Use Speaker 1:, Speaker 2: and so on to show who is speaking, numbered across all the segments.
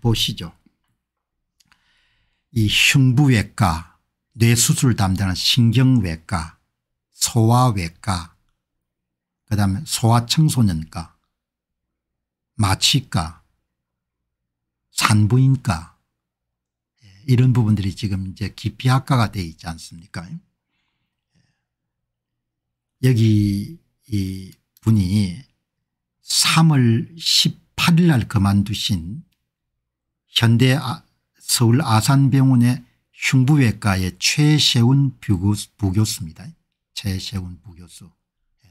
Speaker 1: 보시죠. 이 흉부외과, 뇌수술 담당한 신경외과, 소아외과, 그 다음에 소아청소년과, 마취과, 산부인과 예, 이런 부분들이 지금 이제 기피학과가 되어 있지 않습니까 예. 여기 이 분이 3월 18일 날 그만두신 현대 아, 서울 아산병원의 흉부외과의 최세훈 부교수, 입니다 최세훈 부교수. 예.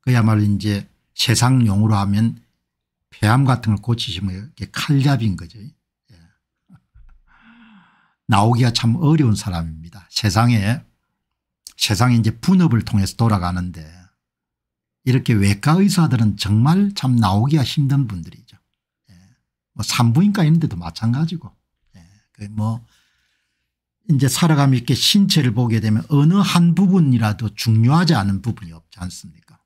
Speaker 1: 그야말로 이제 세상 용어로 하면 폐암 같은 걸 고치시면 칼잡인 거죠. 예. 나오기가 참 어려운 사람입니다. 세상에 세상에 이제 분업을 통해서 돌아가는데 이렇게 외과 의사들은 정말 참 나오기가 힘든 분들이 뭐 산부인과 이런 데도 마찬가지고 예. 그 뭐 이제 살아가면 이렇게 신체를 보게 되면 어느 한 부분이라도 중요하지 않은 부분이 없지 않습니까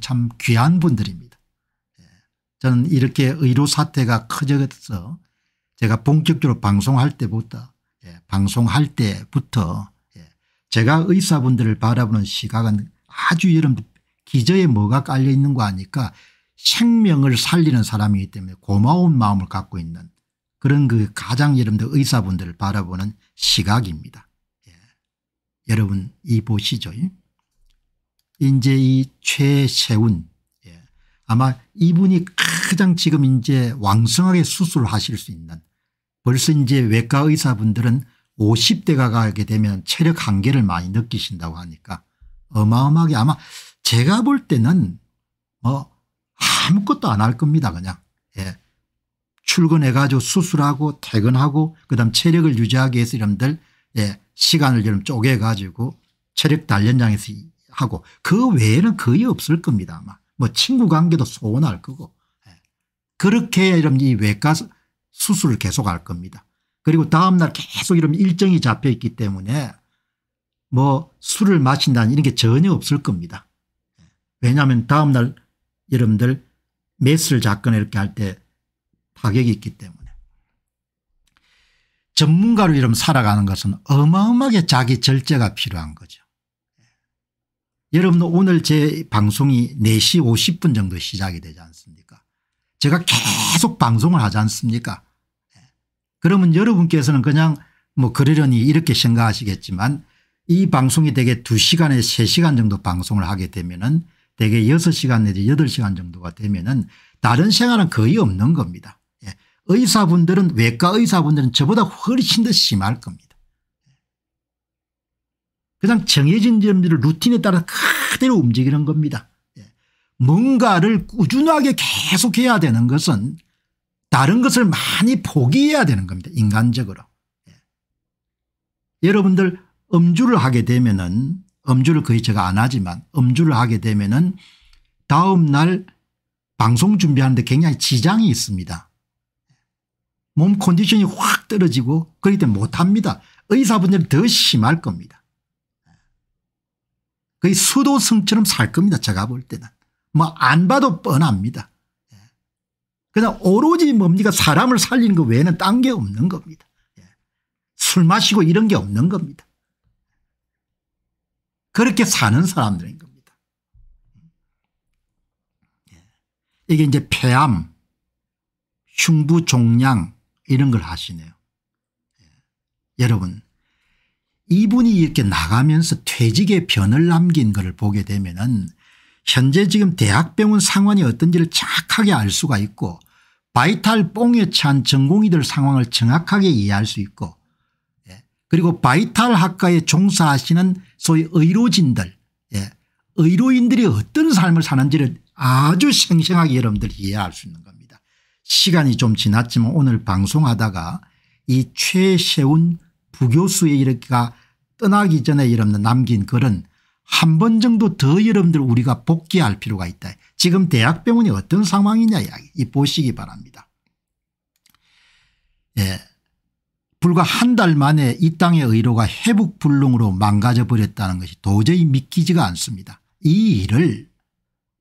Speaker 1: 참 귀한 분들입니다. 예. 저는 이렇게 의료 사태가 커져서 제가 본격적으로 방송할 때부터 예. 방송할 때부터 예, 제가 의사분들을 바라보는 시각은 아주 이런 기저에 뭐가 깔려 있는 거 아니까 생명을 살리는 사람이기 때문에 고마운 마음을 갖고 있는 그런 그 가장 여러분들 의사분들을 바라보는 시각입니다. 예. 여러분 이 보시죠. 이제 이 최세훈 예. 아마 이분이 가장 지금 이제 왕성하게 수술을 하실 수 있는 벌써 이제 외과 의사분들은 50대가 가게 되면 체력 한계를 많이 느끼신다고 하니까 어마어마하게 아마 제가 볼 때는 뭐 아무것도 안 할 겁니다 그냥. 예. 출근해 가지고 수술하고 퇴근하고 그다음 체력을 유지하기 위해서 여러분들 예. 시간을 좀 쪼개 가지고 체력 단련장에서 하고 그 외에는 거의 없을 겁니다 아마. 뭐 친구 관계도 소원할 거고 예. 그렇게 여러분 이 외과 수술을 계속할 겁니다. 그리고 다음날 계속 이런 일정이 잡혀 있기 때문에 뭐 술을 마신다는 이런 게 전혀 없을 겁니다. 예. 왜냐하면 다음날 여러분들 매스를 잡거나 이렇게 할 때 타격이 있기 때문에 전문가로 이름 살아가는 것은 어마어마하게 자기 절제가 필요한 거죠. 예. 여러분 오늘 제 방송이 4시 50분 정도 시작이 되지 않습니까 제가 계속 방송을 하지 않습니까 예. 그러면 여러분께서는 그냥 뭐 그러려니 이렇게 생각하시겠지만 이 방송이 되게 2시간에 3시간 정도 방송을 하게 되면 은 대개 6시간 내지 8시간 정도가 되면은 다른 생활은 거의 없는 겁니다. 예. 의사분들은 외과 의사분들은 저보다 훨씬 더 심할 겁니다. 예. 그냥 정해진 점들을 루틴에 따라 그대로 움직이는 겁니다. 예. 뭔가를 꾸준하게 계속해야 되는 것은 다른 것을 많이 포기해야 되는 겁니다. 인간적으로. 예. 여러분들 음주를 하게 되면은 음주를 거의 제가 안 하지만 음주를 하게 되면 은 다음 날 방송 준비하는데 굉장히 지장이 있습니다. 몸 컨디션이 확 떨어지고 그럴때 못합니다. 의사분들은 더 심할 겁니다. 거의 수도승처럼 살 겁니다. 제가 볼 때는. 뭐 안 봐도 뻔합니다. 그냥 오로지 뭡니까 사람을 살리는 것 외에는 딴 게 없는 겁니다. 예. 술 마시고 이런 게 없는 겁니다. 그렇게 사는 사람들인 겁니다. 예. 이게 이제 폐암, 흉부종양 이런 걸 하시네요. 예. 여러분 이분이 이렇게 나가면서 퇴직의 변을 남긴 것 보게 되면 은 현재 지금 대학병원 상황이 어떤지를 정확하게 알 수가 있고 바이탈 뽕에 찬 전공의들 상황을 정확하게 이해할 수 있고 그리고 바이탈 학과에 종사하시는 소위 의료진들 예. 의료인들이 어떤 삶을 사는지를 아주 생생하게 여러분들 이해할 수 있는 겁니다. 시간이 좀 지났지만 오늘 방송하다가 이 최세운 부교수의 이렇게가 떠나기 전에 여러분들 남긴 글은 한 번 정도 더 여러분들 우리가 복귀할 필요가 있다. 지금 대학병원이 어떤 상황이냐 이야기 이 보시기 바랍니다. 예. 불과 한 달 만에 이 땅의 의료가 회복불능으로 망가져 버렸다는 것이 도저히 믿기지가 않습니다. 이 일을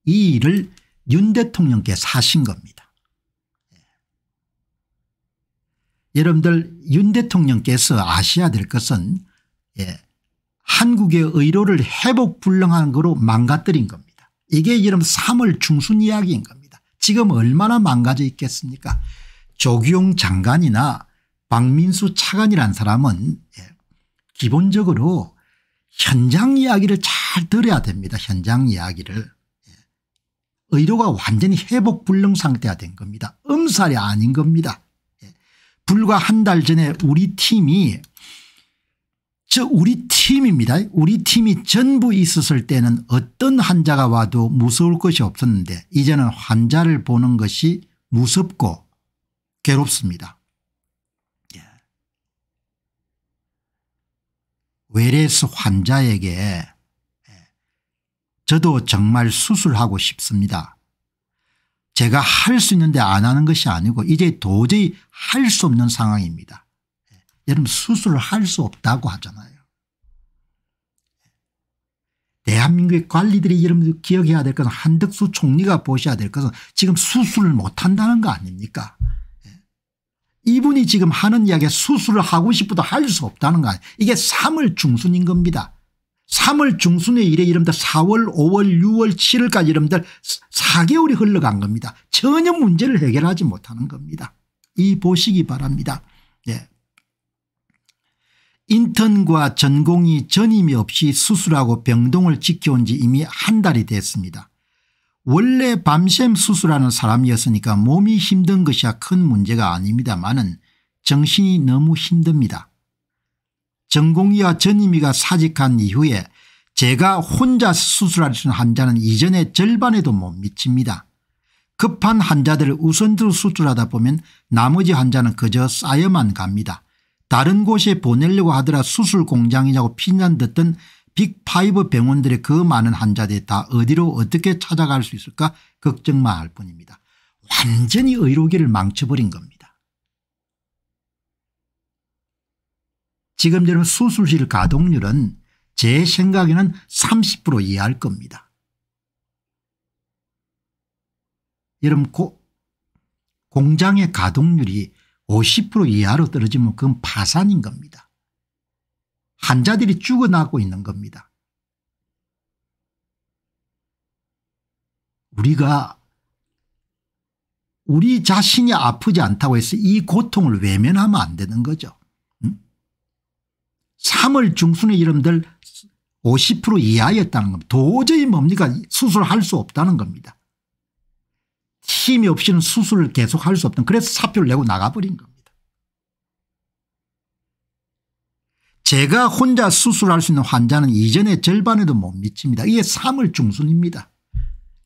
Speaker 1: 이 일을 윤 대통령께 사신 겁니다. 예. 여러분들 윤 대통령께서 아셔야 될 것은 예. 한국의 의료를 회복불능한 거로 망가뜨린 겁니다. 이게 여러분 3월 중순 이야기인 겁니다. 지금 얼마나 망가져 있겠습니까 조기용 장관이나 박민수 차관이란 사람은 예, 기본적으로 현장 이야기를 잘 들어야 됩니다. 현장 이야기를. 예, 의료가 완전히 회복불능 상태가 된 겁니다. 음살이 아닌 겁니다. 예, 불과 한 달 전에 우리 팀이 저 우리 팀입니다. 우리 팀이 전부 있었을 때는 어떤 환자가 와도 무서울 것이 없었는데 이제는 환자를 보는 것이 무섭고 괴롭습니다. 외래에서 환자에게 예, 저도 정말 수술하고 싶습니다. 제가 할 수 있는데 안 하는 것이 아니고 이제 도저히 할 수 없는 상황입니다. 예, 여러분 수술을 할 수 없다고 하잖아요. 예. 대한민국의 관리들이 여러분 기억해야 될 것은 한덕수 총리가 보셔야 될 것은 지금 수술을 못한다는 거 아닙니까 이분이 지금 하는 이야기에 수술을 하고 싶어도 할 수 없다는 거예요. 이게 3월 중순인 겁니다. 3월 중순에 이래 여러들 4월 5월 6월 7월까지 이름들 4개월이 흘러간 겁니다. 전혀 문제를 해결하지 못하는 겁니다. 이 보시기 바랍니다. 예. 인턴과 전공이 전임이 없이 수술하고 병동을 지켜온 지 이미 한 달이 됐습니다. 원래 밤샘 수술하는 사람이었으니까 몸이 힘든 것이야 큰 문제가 아닙니다만은 정신이 너무 힘듭니다. 전공의와 전임의가 사직한 이후에 제가 혼자 수술할 수 있는 환자는 이전의 절반에도 못 미칩니다. 급한 환자들을 우선으로 수술하다 보면 나머지 환자는 그저 쌓여만 갑니다. 다른 곳에 보내려고 하더라 수술 공장이냐고 피난 듣던 빅5 병원들의 그 많은 환자들이 다 어디로 어떻게 찾아갈 수 있을까 걱정만 할 뿐입니다. 완전히 의료계를 망쳐버린 겁니다. 지금 여러분 수술실 가동률은 제 생각에는 30% 이하일 겁니다. 여러분 고, 공장의 가동률이 50% 이하로 떨어지면 그건 파산인 겁니다. 환자들이 죽어나고 있는 겁니다. 우리가 우리 자신이 아프지 않다고 해서 이 고통을 외면하면 안 되는 거죠. 응? 3월 중순의 이름들 50% 이하였다는 겁니다. 도저히 뭡니까 수술할 수 없다는 겁니다. 힘이 없이는 수술을 계속할 수 없던 그래서 사표를 내고 나가버린 겁니다. 제가 혼자 수술할 수 있는 환자는 이전의 절반에도 못 미칩니다. 이게 사물 중순입니다.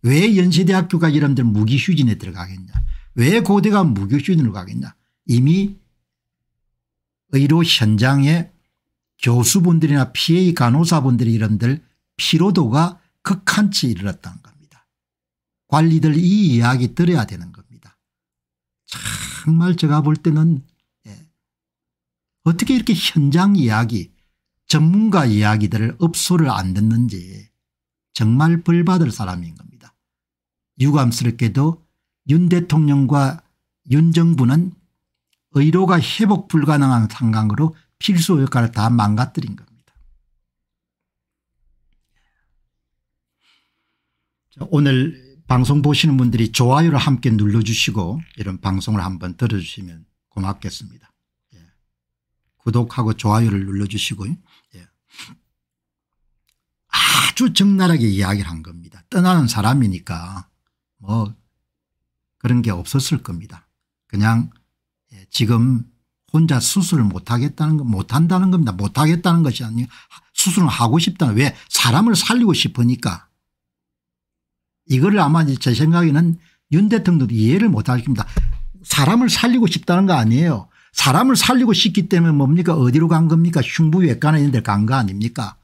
Speaker 1: 왜 연세대학교가 이런들 무기휴진에 들어가겠냐 왜 고대가 무기휴진으로 가겠냐 이미 의료 현장에 교수분들이나 PA 간호사분들이 이런들 피로도가 극한치 이르렀다는 겁니다. 관리들 이 이야기 들어야 되는 겁니다. 정말 제가 볼 때는 어떻게 이렇게 현장 이야기 전문가 이야기들을 업소를 안 듣는지 정말 벌받을 사람인 겁니다. 유감스럽게도 윤 대통령과 윤 정부는 의료가 회복 불가능한 상황으로 필수 역할을 다 망가뜨린 겁니다. 오늘 방송 보시는 분들이 좋아요를 함께 눌러주시고 이런 방송을 한번 들어주시면 고맙겠습니다. 구독하고 좋아요를 눌러주시고요. 예. 아주 적나라하게 이야기를 한 겁니다. 떠나는 사람이니까 뭐 그런 게 없었을 겁니다. 그냥 예, 지금 혼자 수술을 못하겠다는 건 못한다는 겁니다. 못하겠다는 것이 아니라 수술을 하고 싶다. 왜 사람을 살리고 싶으니까. 이거 아마 제 생각에는 윤 대통령도 이해를 못할 겁니다. 사람을 살리고 싶다는 거 아니에요. 사람을 살리고 싶기 때문에 뭡니까 어디로 간 겁니까 흉부외과나 이런 데간 거 아닙니까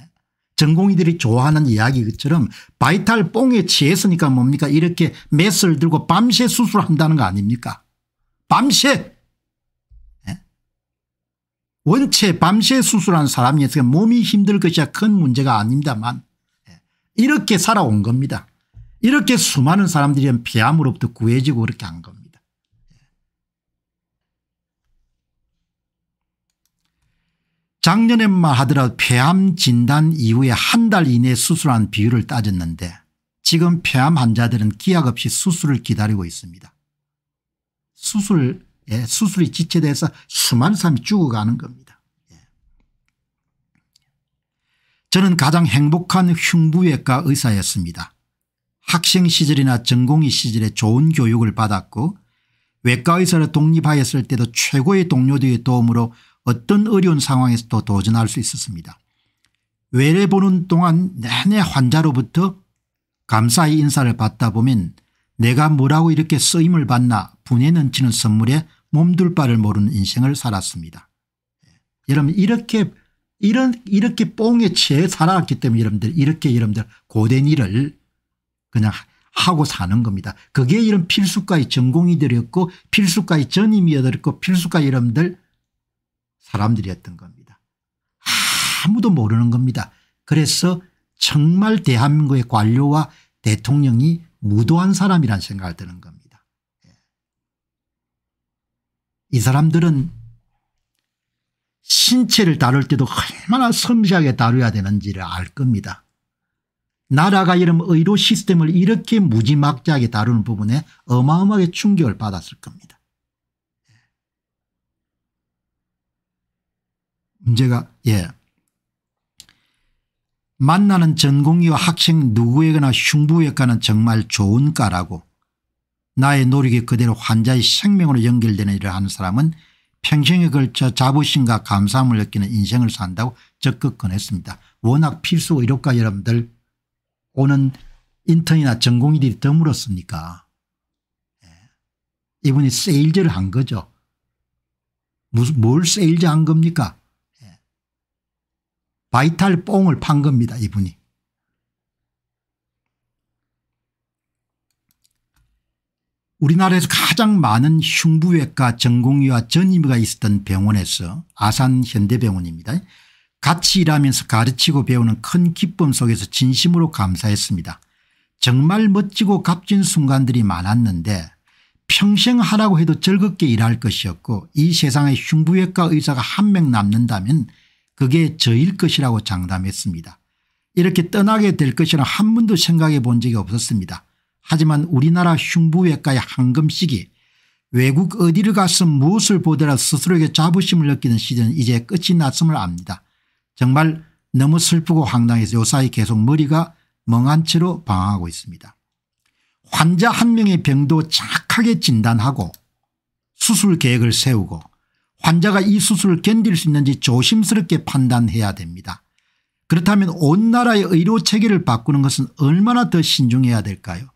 Speaker 1: 예? 전공의들이 좋아하는 이야기처럼 바이탈 뽕에 취했으니까 뭡니까 이렇게 메스를 들고 밤새 수술한다는 거 아닙니까 밤새 예? 원체 밤새 수술한 사람이었으니 몸이 힘들 것이야 큰 문제가 아닙니다만 예? 이렇게 살아온 겁니다. 이렇게 수많은 사람들이 폐암으로부터 구해지고 그렇게 한 겁니다. 작년에만 하더라도 폐암 진단 이후에 한 달 이내 수술한 비율을 따졌는데 지금 폐암 환자들은 기약 없이 수술을 기다리고 있습니다. 수술, 예, 수술이 지체돼서 수많은 사람이 죽어가는 겁니다. 예. 저는 가장 행복한 흉부외과 의사였습니다. 학생 시절이나 전공의 시절에 좋은 교육을 받았고 외과의사로 독립하였을 때도 최고의 동료들의 도움으로 어떤 어려운 상황에서도 도전할 수 있었습니다. 외래 보는 동안 내내 환자로부터 감사의 인사를 받다 보면 내가 뭐라고 이렇게 쓰임을 받나 분에 넘치는 선물에 몸둘 바를 모르는 인생을 살았습니다. 예. 여러분 이렇게 이런 이렇게 뽕에 취해 살아왔기 때문에 여러분들 이렇게 여러분들 고된 일을 그냥 하고 사는 겁니다. 그게 이런 필수과의 전공이들었고 필수과의 전임이었고 필수과 여러분들 사람들이었던 겁니다. 아무도 모르는 겁니다. 그래서 정말 대한민국의 관료와 대통령이 무도한 사람이란 생각을 드는 겁니다. 예. 이 사람들은 신체를 다룰 때도 얼마나 섬세하게 다뤄야 되는지를 알 겁니다. 나라가 이런 의료 시스템을 이렇게 무지막지하게 다루는 부분에 어마어마하게 충격을 받았을 겁니다. 문제가 예. 만나는 전공의와 학생 누구에게나 흉부외과는 정말 좋은 과라고 나의 노력이 그대로 환자의 생명으로 연결되는 일을 하는 사람은 평생에 걸쳐 자부심과 감사함을 느끼는 인생을 산다고 적극 권했습니다. 워낙 필수 의료과 여러분들 오는 인턴이나 전공의들이 드물었으니까 예. 이분이 세일즈를 한 거죠. 무슨 뭘 세일즈 한 겁니까 바이탈 뽕을 판 겁니다 이분이. 우리나라에서 가장 많은 흉부외과 전공의와 전임의가 있었던 병원에서 아산 현대병원입니다. 같이 일하면서 가르치고 배우는 큰 기쁨 속에서 진심으로 감사했습니다. 정말 멋지고 값진 순간들이 많았는데 평생 하라고 해도 즐겁게 일할 것이었고 이 세상에 흉부외과 의사가 한 명 남는다면 그게 저일 것이라고 장담했습니다. 이렇게 떠나게 될 것이라 한 번도 생각해 본 적이 없었습니다. 하지만 우리나라 흉부외과의 황금식이 외국 어디를 가서 무엇을 보더라 스스로에게 자부심을 느끼는 시절은 이제 끝이 났음을 압니다. 정말 너무 슬프고 황당해서 요사이 계속 머리가 멍한 채로 방황하고 있습니다. 환자 한 명의 병도 착하게 진단하고 수술 계획을 세우고 환자가 이 수술을 견딜 수 있는지 조심스럽게 판단해야 됩니다. 그렇다면 온 나라의 의료 체계를 바꾸는 것은 얼마나 더 신중해야 될까요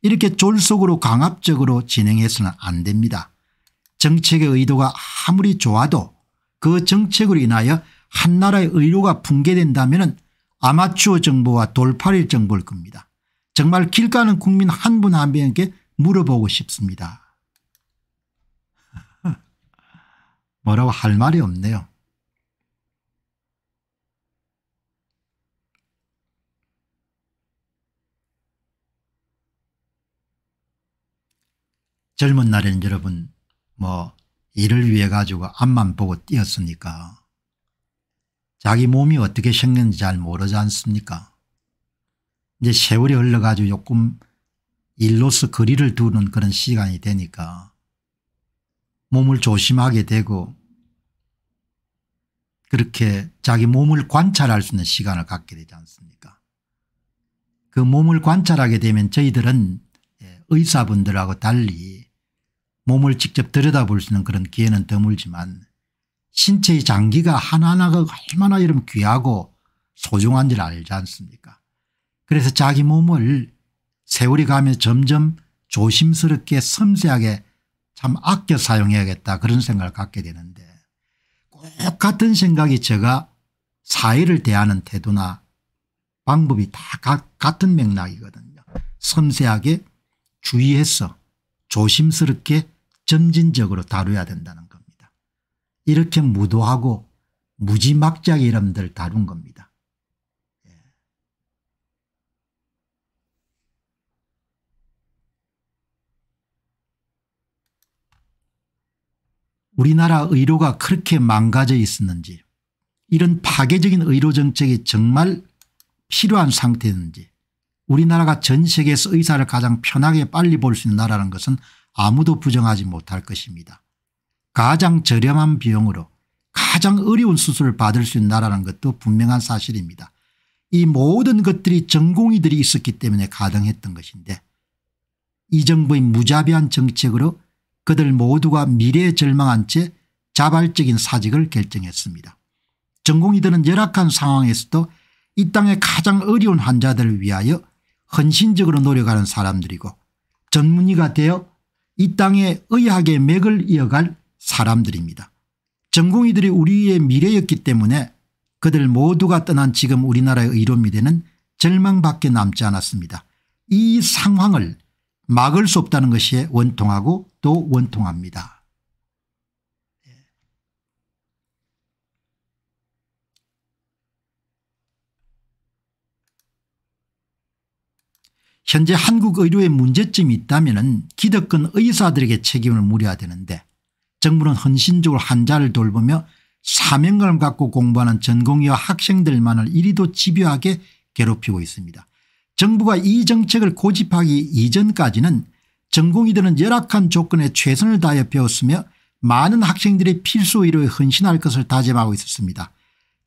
Speaker 1: 이렇게 졸속으로 강압적으로 진행해서는 안 됩니다. 정책의 의도가 아무리 좋아도 그 정책으로 인하여 한 나라의 의료가 붕괴된다면 아마추어 정보와 돌파일 정보일 겁니다. 정말 길 가는 국민 한 분한 한 분에게 물어보고 싶습니다. 뭐라고 할 말이 없네요. 젊은 날에는 여러분 뭐 일을 위해 가지고 앞만 보고 뛰었습니까 자기 몸이 어떻게 생겼는지 잘 모르지 않습니까 이제 세월이 흘러가지고 조금 일로서 거리를 두는 그런 시간이 되니까 몸을 조심하게 되고 그렇게 자기 몸을 관찰할 수 있는 시간을 갖게 되지 않습니까 그 몸을 관찰하게 되면 저희들은 예, 의사분들하고 달리 몸을 직접 들여다볼 수 있는 그런 기회는 드물지만 신체의 장기가 하나하나가 얼마나 이런 귀하고 소중한지를 알지 않습니까 그래서 자기 몸을 세월이 가면 점점 조심스럽게 섬세하게 참 아껴 사용해야겠다 그런 생각을 갖게 되는데 꼭 같은 생각이 제가 사회를 대하는 태도나 방법이 다 가, 같은 맥락이거든요. 섬세하게 주의해서 조심스럽게 점진적으로 다뤄야 된다는 겁니다. 이렇게 무도하고 무지막지하게 이름들 다룬 겁니다. 우리나라 의료가 그렇게 망가져 있었는지 이런 파괴적인 의료 정책이 정말 필요한 상태였는지 우리나라가 전 세계에서 의사를 가장 편하게 빨리 볼 수 있는 나라는 것은 아무도 부정하지 못할 것입니다. 가장 저렴한 비용으로 가장 어려운 수술을 받을 수 있는 나라라는 것도 분명한 사실입니다. 이 모든 것들이 전공의들이 있었기 때문에 가능했던 것인데 이 정부의 무자비한 정책으로 그들 모두가 미래에 절망한 채 자발적인 사직을 결정했습니다. 전공의들은 열악한 상황에서도 이 땅의 가장 어려운 환자들을 위하여 헌신적으로 노력하는 사람들이고 전문의가 되어 이 땅의 의학의 맥을 이어갈 사람들입니다. 전공의들이 우리의 미래였기 때문에 그들 모두가 떠난 지금 우리나라의 의료 미래는 절망밖에 남지 않았습니다. 이 상황을 막을 수 없다는 것이 원통하고 또 원통합니다. 현재 한국 의료에 문제점이 있다면 기득권 의사들에게 책임을 물어야 되는데 정부는 헌신적으로 환자를 돌보며 사명감을 갖고 공부하는 전공의와 학생들만을 이리도 집요하게 괴롭히고 있습니다. 정부가 이 정책을 고집하기 이전까지는 전공의들은 열악한 조건에 최선을 다해 배웠으며 많은 학생들이 필수 의료에 헌신할 것을 다짐하고 있었습니다.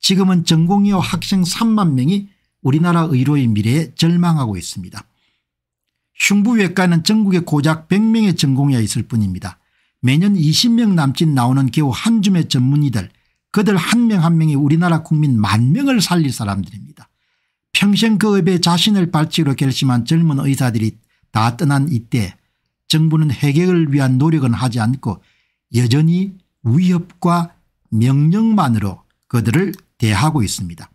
Speaker 1: 지금은 전공의와 학생 3만 명이 우리나라 의료의 미래에 절망하고 있습니다. 흉부외과는 전국에 고작 100명의 전공의가 있을 뿐입니다. 매년 20명 남짓 나오는 겨우 한 줌의 전문의들 그들 한 명한 한 명이 우리나라 국민 만 명을 살릴 사람들입니다. 평생 그 업에 자신을 발치로 결심한 젊은 의사들이 다 떠난 이때 정부는 해결을 위한 노력은 하지 않고 여전히 위협과 명령만으로 그들을 대하고 있습니다.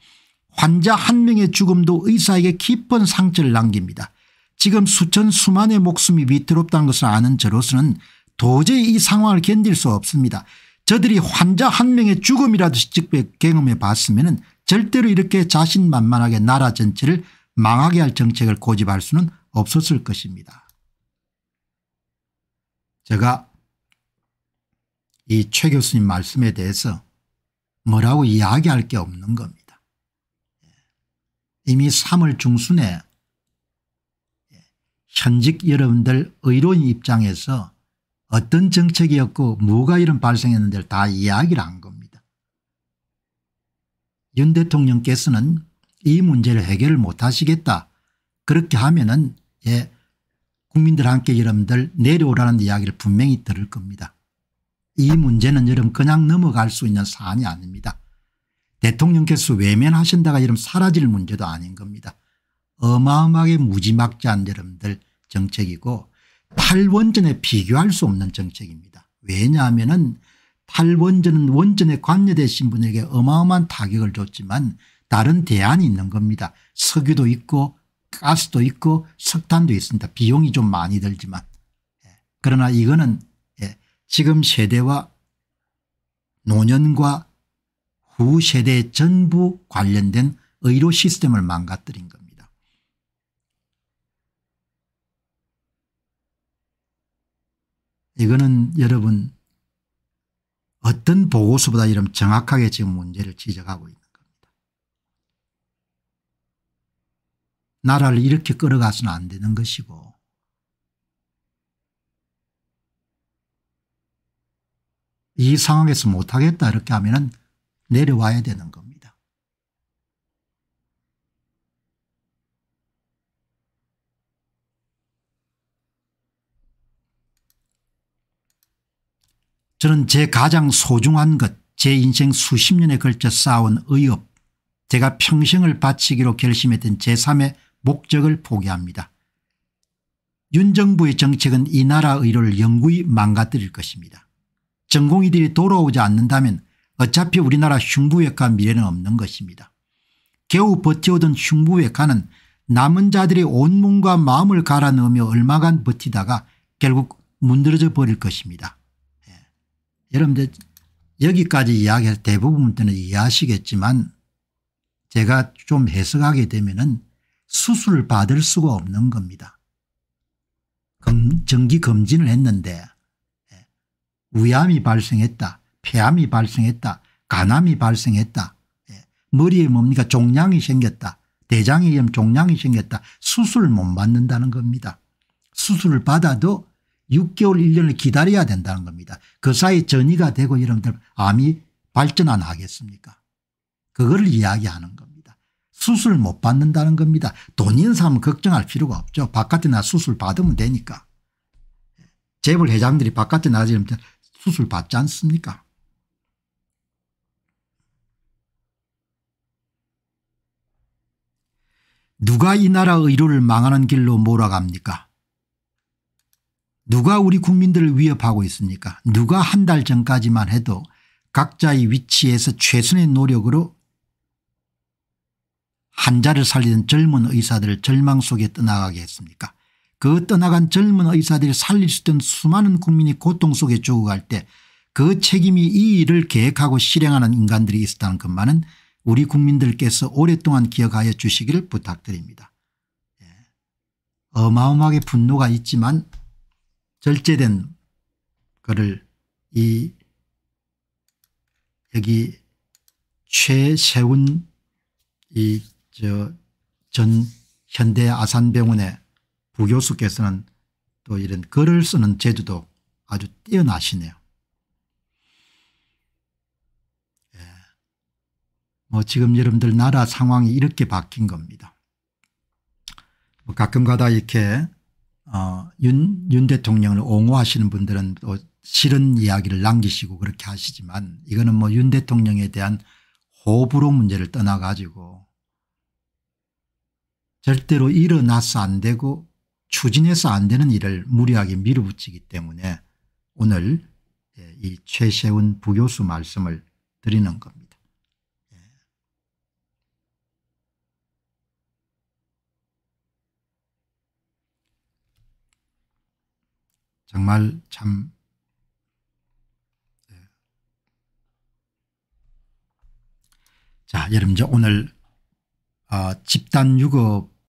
Speaker 1: 환자 한 명의 죽음도 의사에게 깊은 상처를 남깁니다. 지금 수천 수만의 목숨이 위태롭다는 것을 아는 저로서는 도저히 이 상황을 견딜 수 없습니다. 저들이 환자 한 명의 죽음이라도 직접 경험해 봤으면 절대로 이렇게 자신만만하게 나라 전체를 망하게 할 정책을 고집할 수는 없었을 것입니다. 제가 이 최 교수님 말씀에 대해서 뭐라고 이야기할 게 없는 겁니다. 이미 3월 중순에 현직 여러분들 의료인 입장에서 어떤 정책이었고 뭐가 이런 발생했는지를 다 이야기를 한 겁니다. 윤 대통령께서는 이 문제를 해결을 못하시겠다. 그렇게 하면 은 예, 국민들 함께 여러분들 내려오라는 이야기를 분명히 들을 겁니다. 이 문제는 여러분 그냥 넘어갈 수 있는 사안이 아닙니다. 대통령께서 외면하신다가 여러분 사라질 문제도 아닌 겁니다. 어마어마하게 무지막지한 여러분들 정책이고 팔원전에 비교할 수 없는 정책입니다. 왜냐하면 은 팔원전은 원전에 관여되신 분에게 어마어마한 타격을 줬지만 다른 대안이 있는 겁니다. 석유도 있고 가스도 있고 석탄도 있습니다. 비용이 좀 많이 들지만 예. 그러나 이거는 예, 지금 세대와 노년과 후 세대 전부 관련된 의료 시스템을 망가뜨린 겁니다. 이거는 여러분 어떤 보고서보다 이런 정확하게 지금 문제를 지적하고 있는 겁니다. 나라를 이렇게 끌어가서는 안 되는 것이고 이 상황에서 못하겠다 이렇게 하면 은 내려와야 되는 겁니다. 저는 제 가장 소중한 것제 인생 수십 년에 걸쳐 쌓아온 의업 제가 평생을 바치기로 결심했던 제3의 목적을 포기합니다. 윤 정부의 정책은 이 나라 의료를 영구히 망가뜨릴 것입니다. 전공의들이 돌아오지 않는다면 어차피 우리나라 흉부외과 미래는 없는 것입니다. 겨우 버텨오던 흉부외과는 남은 자들의 온 몸과 마음을 갈아 넣으며 얼마간 버티다가 결국 문드러져 버릴 것입니다. 여러분들 여기까지 이야기할 대부분 때는 이해하시겠지만 제가 좀 해석하게 되면은 수술을 받을 수가 없는 겁니다. 정기 검진을 했는데 예, 우암이 발생했다. 폐암이 발생했다. 간암이 발생했다. 예, 머리에 뭡니까 종양이 생겼다. 대장에 의 종양이 생겼다. 수술을 못 받는다는 겁니다. 수술을 받아도 6개월 1년을 기다려야 된다는 겁니다. 그 사이 에 전이가 되고 여러분들 암이 발전 안 하겠습니까 그걸 이야기하는 겁니다. 수술 못 받는다는 겁니다. 돈 있는 사람은 걱정할 필요가 없죠. 바깥에 나 수술 받으면 되니까. 재벌 회장들이 바깥에 나가면 수술 받지 않습니까 누가 이 나라 의료를 망하는 길로 몰아갑니까 누가 우리 국민들을 위협하고 있습니까 누가 한 달 전까지만 해도 각자의 위치에서 최선의 노력으로 한자를 살리는 젊은 의사들을 절망 속에 떠나가게 했습니까 그 떠나간 젊은 의사들이 살릴 수 있던 수많은 국민이 고통 속에 죽어갈 때 그 책임이 이 일을 계획하고 실행하는 인간들이 있었다는 것만은 우리 국민들께서 오랫동안 기억하여 주시기를 부탁드립니다. 예. 어마어마하게 분노가 있지만 절제된 거를 이 여기 최세훈이저 전 현대 아산병원의 부교수께서는 또 이런 글을 쓰는 제주도 아주 뛰어나시네요. 예. 뭐 지금 여러분들 나라 상황이 이렇게 바뀐 겁니다. 뭐 가끔가다 이렇게 어, 윤, 윤 대통령을 옹호하시는 분들은 또 싫은 이야기를 남기시고 그렇게 하시지만 이거는 뭐 윤 대통령에 대한 호불호 문제를 떠나 가지고 절대로 일어나서 안 되고 추진해서 안 되는 일을 무리하게 밀어붙이기 때문에 오늘 예, 이 최세훈 부교수 말씀을 드리는 겁니다. 정말 참 예. 자, 여러분, 이제 오늘 어, 집단 유급